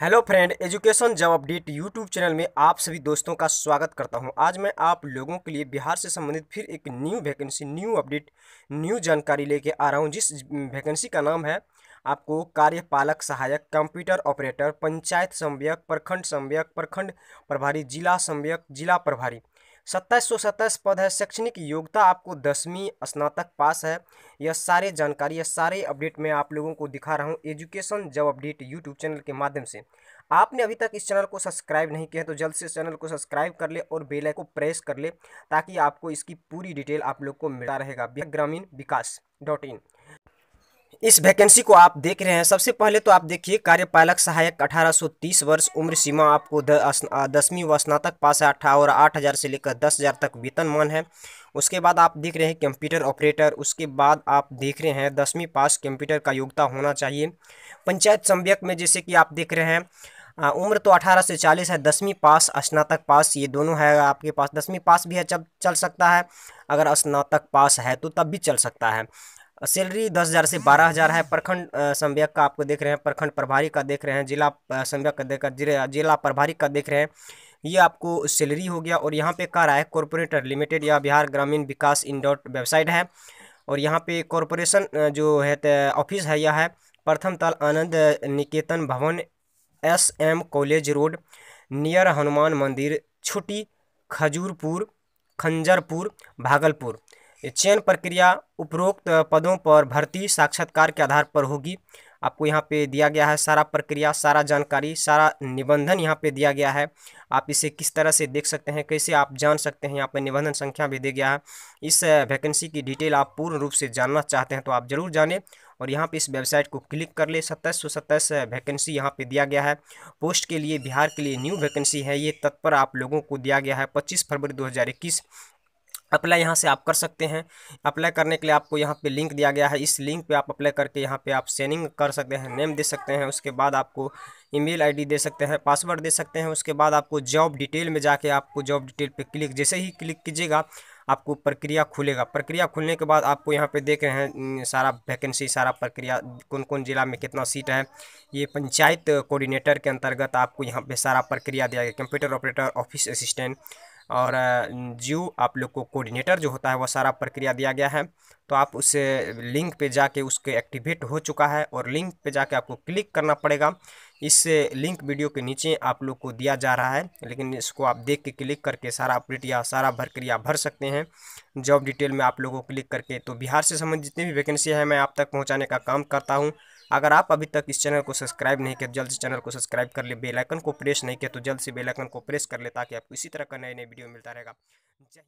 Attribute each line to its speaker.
Speaker 1: hello friend education job update YouTube channel में आप सभी दोस्तों का स्वागत करता हूं आज मैं आप लोगों के लिए बिहार से संबंधित फिर एक new vacancy new update new जानकारी लेके आ रहा हूं जिस वैकेंसी का नाम है आपको कार्यपालक सहायक कंप्यूटर ऑपरेटर पंचायत संवयक प्रखंड संवयक प्रखंड प्रभारी जिला संवयक जिला प्रभारी सत्ताईस सौ सत्ताईस पद है शैक्षणिक योग्यता आपको दसवीं स्नातक पास है यह सारे जानकारी यह सारे अपडेट मैं आप लोगों को दिखा रहा हूँ एजुकेशन जब अपडेट यूट्यूब चैनल के माध्यम से आपने अभी तक इस चैनल को सब्सक्राइब नहीं किया है तो जल्द से चैनल को सब्सक्राइब कर ले और बेल आइकन प्रेस कर ले ताकि आपको इसकी पूरी डिटेल आप लोग को मिला रहेगा ग्रामीण विकास डॉट इन इस वैकेंसी को आप देख रहे हैं सबसे पहले तो आप देखिए कार्यपालक सहायक 1830 वर्ष उम्र सीमा आपको दसवीं व स्नातक पास है अठा और आठ हज़ार से लेकर दस हज़ार तक वेतनमान है उसके बाद आप देख रहे हैं कंप्यूटर ऑपरेटर उसके बाद आप देख रहे हैं दसवीं पास कंप्यूटर का योग्यता होना चाहिए पंचायत संव्यक में जैसे कि आप देख रहे हैं आ, उम्र तो अठारह से चालीस है दसवीं पास स्नातक पास ये दोनों है आपके पास दसवीं पास भी है जब चल सकता है अगर स्नातक पास है तो तब भी चल सकता है सैलरी दस हज़ार से बारह हज़ार है प्रखंड संवयक का आपको देख रहे हैं प्रखंड प्रभारी का देख रहे हैं जिला संवयक का देख जिला प्रभारी का देख रहे हैं ये आपको सैलरी हो गया और यहाँ पे कह रहा है कॉरपोरेटर लिमिटेड या बिहार ग्रामीण विकास इन डॉट वेबसाइट है और यहाँ पे कॉरपोरेशन जो है ऑफिस है यह है प्रथम ताल Anand Niketan Bhavan S M college road near Hanuman Mandir छुट्टी खजूरपुर खंजरपुर भागलपुर चयन प्रक्रिया उपरोक्त पदों पर भर्ती साक्षात्कार के आधार पर होगी आपको यहाँ पे दिया गया है सारा प्रक्रिया सारा जानकारी सारा निबंधन यहाँ पे दिया गया है आप इसे किस तरह से देख सकते हैं कैसे आप जान सकते हैं यहाँ पे निबंधन संख्या भी दे गया है इस वैकेंसी की डिटेल आप पूर्ण रूप से जानना चाहते हैं तो आप ज़रूर जाने और यहाँ पे इस वेबसाइट को क्लिक कर ले सत्ताईस सौ सत्ताईस वैकेंसी यहाँ पे दिया गया है पोस्ट के लिए बिहार के लिए न्यू वैकेंसी है ये तत्पर आप लोगों को दिया गया है पच्चीस फरवरी दो हज़ार इक्कीस अप्लाई यहाँ से आप कर सकते हैं अप्लाई करने के लिए आपको यहाँ पे लिंक दिया गया है इस लिंक पे आप अप्लाई करके यहाँ पे आप सेनिंग कर सकते हैं नेम दे सकते हैं उसके बाद आपको ईमेल आईडी दे सकते हैं पासवर्ड दे सकते हैं उसके बाद आपको जॉब डिटेल में जाके आपको जॉब डिटेल पे क्लिक जैसे ही क्लिक कीजिएगा आपको प्रक्रिया खुलेगा प्रक्रिया खुलने के बाद आपको यहाँ पे देख रहे हैं सारा वैकेंसी सारा प्रक्रिया कौन कौन ज़िला में कितना सीट है ये पंचायत कोऑर्डिनेटर के अंतर्गत आपको यहाँ पे सारा प्रक्रिया दिया गया कंप्यूटर ऑपरेटर ऑफिस असिस्टेंट और जियो आप लोग को कोऑर्डिनेटर जो होता है वह सारा प्रक्रिया दिया गया है तो आप उस लिंक पे जाके उसके एक्टिवेट हो चुका है और लिंक पे जाके आपको क्लिक करना पड़ेगा इस लिंक वीडियो के नीचे आप लोग को दिया जा रहा है लेकिन इसको आप देख के क्लिक करके सारा अपडेट या सारा प्रक्रिया भर सकते हैं जॉब डिटेल में आप लोगों को क्लिक करके तो बिहार से संबंधित जितनी भी वैकेंसी है मैं आप तक पहुँचाने का काम करता हूँ अगर आप अभी तक इस चैनल को सब्सक्राइब नहीं किया तो जल्द से चैनल को सब्सक्राइब कर ले बेलाइकन को प्रेस नहीं किया तो जल्द से बेलाइकन को प्रेस कर ले ताकि आपको इसी तरह का नए नए वीडियो मिलता रहेगा